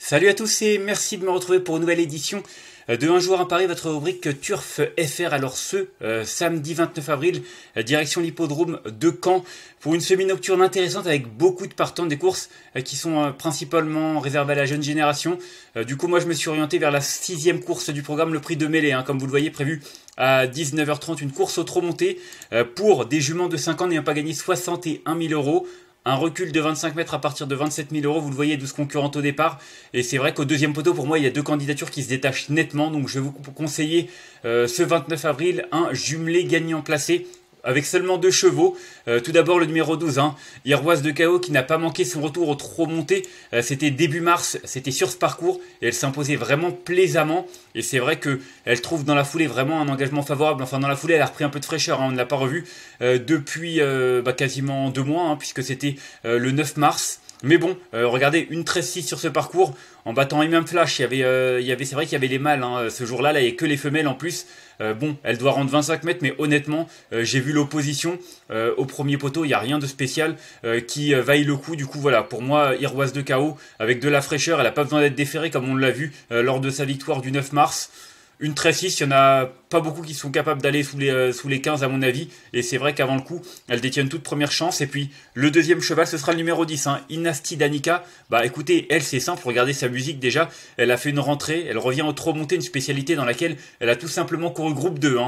Salut à tous et merci de me retrouver pour une nouvelle édition euh, de Un jour à Paris, votre rubrique Turf FR. Alors ce euh, samedi 29 avril, euh, direction l'hippodrome de Caen pour une semi-nocturne intéressante avec beaucoup de partants des courses qui sont principalement réservées à la jeune génération. du coup, moi je me suis orienté vers la sixième course du programme, le prix de mêlée, hein, comme vous le voyez, prévu à 19h30, une course au trop monté pour des juments de 5 ans n'ayant pas gagné 61 000 euros un recul de 25 mètres à partir de 27 000 euros. Vous le voyez, 12 concurrentes au départ. Et c'est vrai qu'au deuxième poteau, pour moi, il y a deux candidatures qui se détachent nettement. Donc je vais vous conseiller euh, ce 29 avril un jumelé gagnant placé avec seulement deux chevaux. Euh, tout d'abord le numéro 12, hein, de Chaos qui n'a pas manqué son retour au trop monté. Euh, c'était début mars, c'était sur ce parcours et elle s'imposait vraiment plaisamment. Et c'est vrai que elle trouve dans la foulée vraiment un engagement favorable. Enfin dans la foulée elle a repris un peu de fraîcheur, hein, on ne l'a pas revu euh, depuis bah, quasiment deux mois hein, puisque c'était le 9 mars. Mais bon, regardez, une 13 sur ce parcours, en battant Imam Flash. Il y avait, euh, il y avait, c'est vrai qu'il y avait les mâles hein. ce jour-là. Là, il n'y avait que les femelles en plus. Euh, bon, elle doit rendre 25 mètres, mais honnêtement, euh, j'ai vu l'opposition au premier poteau. Il n'y a rien de spécial qui vaille le coup. Du coup, voilà, pour moi, Iroise de KO avec de la fraîcheur. Elle n'a pas besoin d'être déférée comme on l'a vu lors de sa victoire du 9 mars une 13-6, il n'y en a pas beaucoup qui sont capables d'aller sous les, euh, sous les 15 à mon avis. Et c'est vrai qu'avant le coup, elles détiennent toute première chance. Et puis le deuxième cheval, ce sera le numéro 10, hein, Inasti Danica. Bah écoutez, elle c'est simple, regardez sa musique déjà. Elle a fait une rentrée, elle revient au trop monté, une spécialité dans laquelle elle a tout simplement couru groupe 2.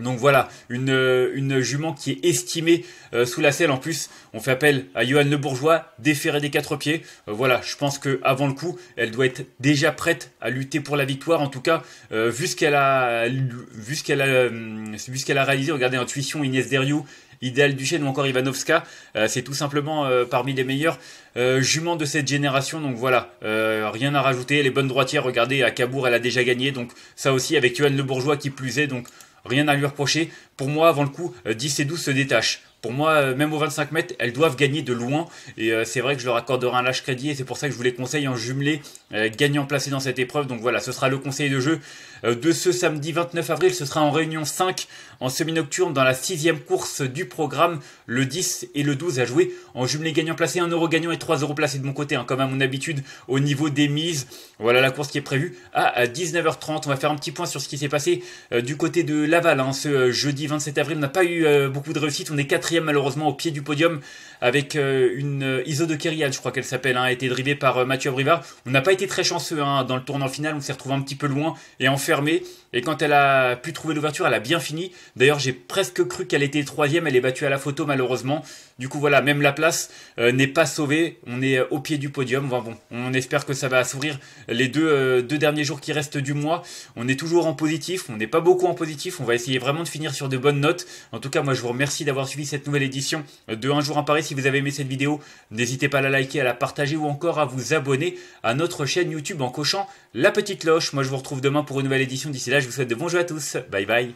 Donc voilà, euh, une, jument qui est estimée euh, sous la selle. En plus, on fait appel à Johan Le Bourgeois, déféré des quatre pieds. Euh, voilà, je pense que avant le coup, elle doit être déjà prête à lutter pour la victoire. En tout cas, vu ce qu'elle a, vu ce qu'elle a, vu qu'elle a réalisé. Regardez, intuition, Inès Derriou. Idéal Duchesne ou encore Ivanovska, c'est tout simplement parmi les meilleurs juments de cette génération. Donc voilà, rien à rajouter. Les bonnes droitières, regardez, à Cabourg, elle a déjà gagné. Donc ça aussi, avec Johan Le Bourgeois qui plus est. Donc rien à lui reprocher. Pour moi, avant le coup, 10 euh, et 12 se détachent pour moi, euh, même aux 25 mètres, elles doivent gagner de loin. Et euh, c'est vrai que je leur accorderai un lâche crédit. Et c'est pour ça que je vous les conseille en jumelé, euh, gagnant placé dans cette épreuve. Donc voilà, ce sera le conseil de jeu de ce samedi 29 avril. Ce sera en réunion 5, en semi-nocturne, dans la sixième course du programme, le 10 et le 12 à jouer en jumelé gagnant placé. 1 euro gagnant et 3 euros placés de mon côté, hein, comme à mon habitude, au niveau des mises. Voilà la course qui est prévue à 19h30. On va faire un petit point sur ce qui s'est passé du côté de Laval. Hein. Ce jeudi 27 avril, on n'a pas eu beaucoup de réussite. On est 4 malheureusement au pied du podium avec euh, une euh, ISO de Kerrian, je crois qu'elle s'appelle, hein, a été drivée par euh, Mathieu Abrivard. On n'a pas été très chanceux hein, dans le tournant final, on s'est retrouvé un petit peu loin et enfermé. Et quand elle a pu trouver l'ouverture, elle a bien fini. D'ailleurs, j'ai presque cru qu'elle était troisième, elle est battue à la photo malheureusement. Du coup, voilà, même la place n'est pas sauvée. On est au pied du podium. bon, on espère que ça va s'ouvrir les deux, deux derniers jours qui restent du mois. On est toujours en positif, on n'est pas beaucoup en positif. On va essayer vraiment de finir sur de bonnes notes. En tout cas, moi, je vous remercie d'avoir suivi cette nouvelle édition de Un jour en Paris. Si vous avez aimé cette vidéo, n'hésitez pas à la liker, à la partager ou encore à vous abonner à notre chaîne YouTube en cochant la petite cloche. Moi je vous retrouve demain pour une nouvelle édition. D'ici là, je vous souhaite de bons jeux à tous. Bye bye.